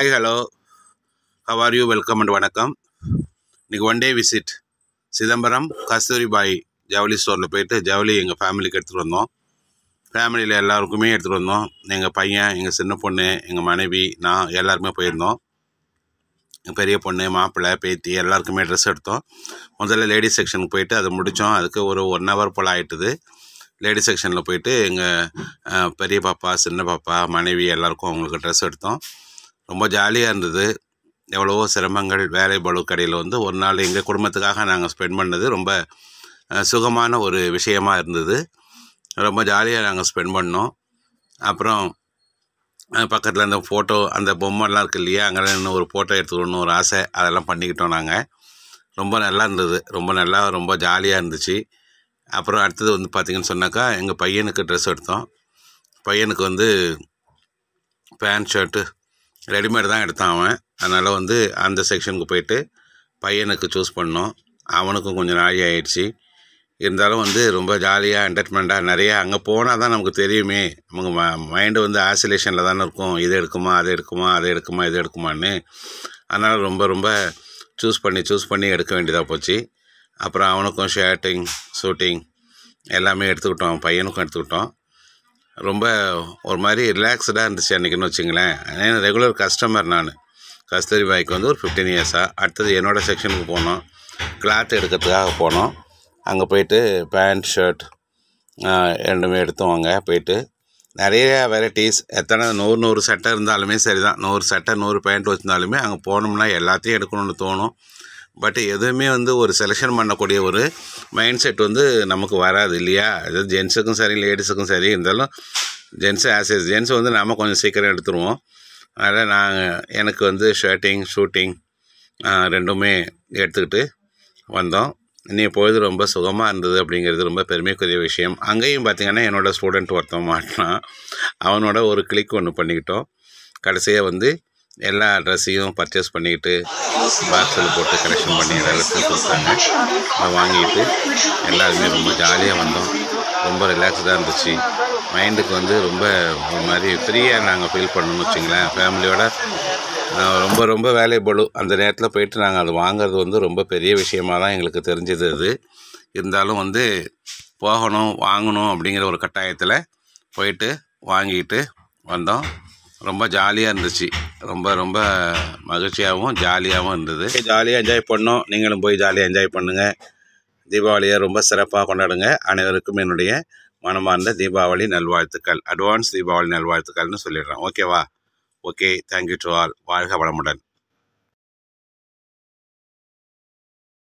hi hello how are you welcome and வணக்கம் இன்றைக்கி one day visit Chidambaram Kasturi Bai ஜவுளி ஸ்டோரில் போயிட்டு ஜவுளி எங்கள் ஃபேமிலிக்கு எடுத்துகிட்டு வந்தோம் ஃபேமிலியில் எல்லாருக்குமே எடுத்துகிட்டு வந்தோம் எங்கள் பையன் எங்கள் சின்ன பொண்ணு எங்கள் மனைவி நான் எல்லாருமே போயிருந்தோம் எங்கள் பெரிய பொண்ணு மாப்பிள்ளை பேத்தி எல்லாருக்குமே ட்ரெஸ் எடுத்தோம் முதல்ல லேடிஸ் செக்ஷனுக்கு போயிட்டு அதை முடித்தோம் அதுக்கு ஒரு ஒன் ஹவர் போல் ஆகிட்டுது லேடிஸ் செக்ஷனில் போயிட்டு எங்கள் பெரிய பாப்பா சின்ன பாப்பா மனைவி எல்லாருக்கும் அவங்களுக்கு ட்ரெஸ் எடுத்தோம் ரொம்ப ஜாலியாக இருந்தது எவ்வளவோ சிரமங்கள் வேலை பழு கடையில் வந்து ஒரு நாள் எங்கள் குடும்பத்துக்காக நாங்கள் ஸ்பெண்ட் பண்ணது ரொம்ப சுகமான ஒரு விஷயமாக இருந்தது ரொம்ப ஜாலியாக நாங்கள் ஸ்பெண்ட் பண்ணோம் அப்புறம் பக்கத்தில் அந்த ஃபோட்டோ அந்த பொம்மைலாம் இருக்குது இல்லையா அங்கே இன்னும் ஒரு ஃபோட்டோ எடுத்துக்கணும்னு ஒரு ஆசை அதெல்லாம் பண்ணிக்கிட்டோம் நாங்கள் ரொம்ப நல்லா இருந்தது ரொம்ப நல்லா ரொம்ப ஜாலியாக இருந்துச்சு அப்புறம் அடுத்தது வந்து பார்த்திங்கன்னு சொன்னாக்கா எங்கள் பையனுக்கு ட்ரெஸ் எடுத்தோம் பையனுக்கு வந்து பேண்ட் ஷர்ட்டு ரெடிமேட் தான் எடுத்தான் அவன் அதனால் வந்து அந்த செக்ஷனுக்கு போயிட்டு பையனுக்கு சூஸ் பண்ணோம் அவனுக்கும் கொஞ்சம் நாளி ஆகிடுச்சி இருந்தாலும் வந்து ரொம்ப ஜாலியாக என்டர்டைன்மெண்ட்டாக நிறையா அங்கே போனால் தான் நமக்கு தெரியுமே நமக்கு ம மைண்டு வந்து ஆசிலேஷனில் தானே இருக்கும் இது எடுக்குமா அதை எடுக்குமா அதை எடுக்குமா இது எடுக்குமான்னு அதனால் ரொம்ப ரொம்ப சூஸ் பண்ணி சூஸ் பண்ணி எடுக்க வேண்டியதாக போச்சு அப்புறம் அவனுக்கும் ஷேட்டிங் ஷூட்டிங் எல்லாமே எடுத்துக்கிட்டோம் பையனுக்கும் எடுத்துக்கிட்டோம் ரொம்ப ஒரு மாதிரி ரிலாக்ஸ்டாக இருந்துச்சு அன்றைக்கின்னு வச்சுங்களேன் ஏன்னா ரெகுலர் கஸ்டமர் நான் கஸ்தூரி பாய்க்கு வந்து ஒரு ஃபிஃப்டீன் இயர்ஸாக அடுத்தது என்னோடய செக்ஷனுக்கு போனோம் கிளாத் எடுக்கிறதுக்காக போனோம் அங்கே போயிட்டு பேண்ட் ஷர்ட் ரெண்டுமே எடுத்தோம் அங்கே போயிட்டு நிறைய வெரைட்டிஸ் எத்தனை நூறு நூறு சட்டை இருந்தாலுமே சரி தான் நூறு சட்டை நூறு பேண்ட் வச்சுருந்தாலுமே அங்கே போனோம்னா எல்லாத்தையும் எடுக்கணும்னு தோணும் பட் எதுவுமே வந்து ஒரு செலெக்ஷன் பண்ணக்கூடிய ஒரு மைண்ட் செட் வந்து நமக்கு வராது இல்லையா அது ஜென்ஸுக்கும் சரி லேடிஸுக்கும் சரி இருந்தாலும் ஜென்ஸ் ஆஸ் எஸ் ஜென்ஸ் வந்து நாம் கொஞ்சம் சீக்கிரம் எடுத்துருவோம் அதனால் நாங்கள் எனக்கு வந்து ஷர்ட்டிங் ஷூட்டிங் ரெண்டுமே எடுத்துக்கிட்டு வந்தோம் இன்னைய பொழுது ரொம்ப சுகமாக இருந்தது அப்படிங்கிறது ரொம்ப பெருமைக்குரிய விஷயம் அங்கேயும் பார்த்திங்கன்னா என்னோடய ஸ்டூடெண்ட் ஒருத்தன் மாட்டினான் அவனோட ஒரு கிளிக் ஒன்று பண்ணிக்கிட்டோம் கடைசியாக வந்து எல்லா ட்ரெஸ்ஸையும் பர்ச்சேஸ் பண்ணிக்கிட்டு பாக்ஸில் போட்டு கலெக்ஷன் பண்ணி எல்லாத்தையும் கொடுத்தாங்க அதை வாங்கிட்டு எல்லாருமே ரொம்ப ஜாலியாக வந்தோம் ரொம்ப ரிலாக்ஸ்டாக இருந்துச்சு மைண்டுக்கு வந்து ரொம்ப ஒரு மாதிரி ஃப்ரீயாக நாங்கள் ஃபீல் பண்ணணும்னு வச்சுங்களேன் ஃபேமிலியோட ரொம்ப ரொம்ப வேலையபடு அந்த நேரத்தில் போயிட்டு நாங்கள் அது வாங்கிறது வந்து ரொம்ப பெரிய விஷயமாக தான் எங்களுக்கு தெரிஞ்சது அது இருந்தாலும் வந்து போகணும் வாங்கணும் அப்படிங்கிற ஒரு கட்டாயத்தில் போயிட்டு வாங்கிட்டு வந்தோம் ரொம்ப ஜாலியாக இருந்துச்சு ரொம்ப ரொம்ப மகிழ்ச்சியாகவும் ஜாலியாகவும் இருந்தது ஜாலியாக என்ஜாய் பண்ணோம் நீங்களும் போய் ஜாலியாக என்ஜாய் பண்ணுங்கள் தீபாவளியை ரொம்ப சிறப்பாக கொண்டாடுங்க அனைவருக்கும் என்னுடைய மனமார்ந்த தீபாவளி நல்வாழ்த்துக்கள் அட்வான்ஸ் தீபாவளி நல்வாழ்த்துக்கள்னு சொல்லிடுறேன் ஓகேவா ஓகே தேங்க்யூ டு ஆல் வாழ்க வளமுடன்